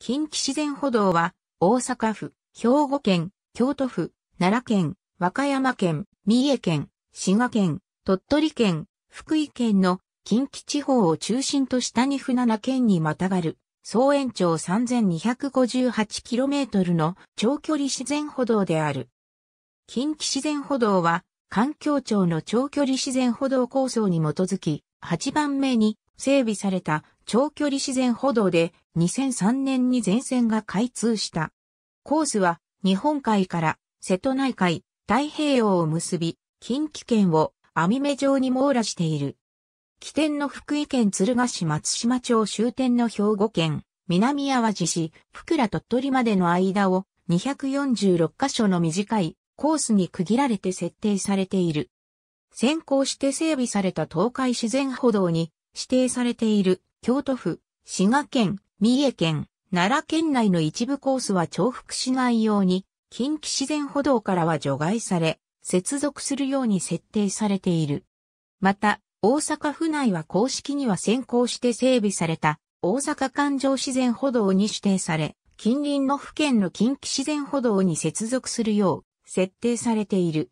近畿自然歩道は、大阪府、兵庫県、京都府、奈良県、和歌山県、三重県、滋賀県、鳥取県、福井県の近畿地方を中心とした2府7県にまたがる、総延長 3258km の長距離自然歩道である。近畿自然歩道は、環境庁の長距離自然歩道構想に基づき、8番目に整備された長距離自然歩道で2003年に全線が開通した。コースは日本海から瀬戸内海、太平洋を結び、近畿圏を網目状に網羅している。起点の福井県鶴ヶ市松島町終点の兵庫県、南淡路市、福良鳥取までの間を246カ所の短いコースに区切られて設定されている。先行して整備された東海自然歩道に指定されている京都府、滋賀県、三重県、奈良県内の一部コースは重複しないように、近畿自然歩道からは除外され、接続するように設定されている。また、大阪府内は公式には先行して整備された大阪環状自然歩道に指定され、近隣の府県の近畿自然歩道に接続するよう設定されている。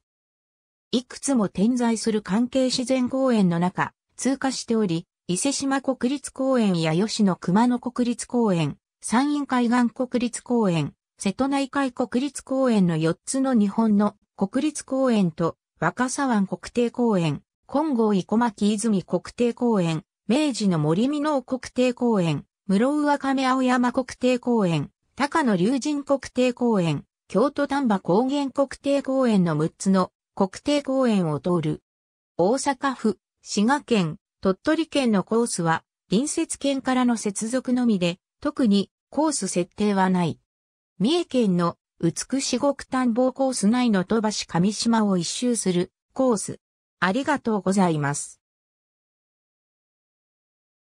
いくつも点在する関係自然公園の中、通過しており、伊勢島国立公園や吉野熊野国立公園、山陰海岸国立公園、瀬戸内海国立公園の4つの日本の国立公園と若狭湾国定公園、金剛生古巻泉国定公園、明治の森美濃国定公園、室上亀青山国定公園、高野龍神国定公園、京都丹波高原国定公園の6つの国定公園を通る。大阪府滋賀県、鳥取県のコースは、隣接県からの接続のみで、特にコース設定はない。三重県の美し極探訪コース内の飛ばし上島を一周するコース。ありがとうございます。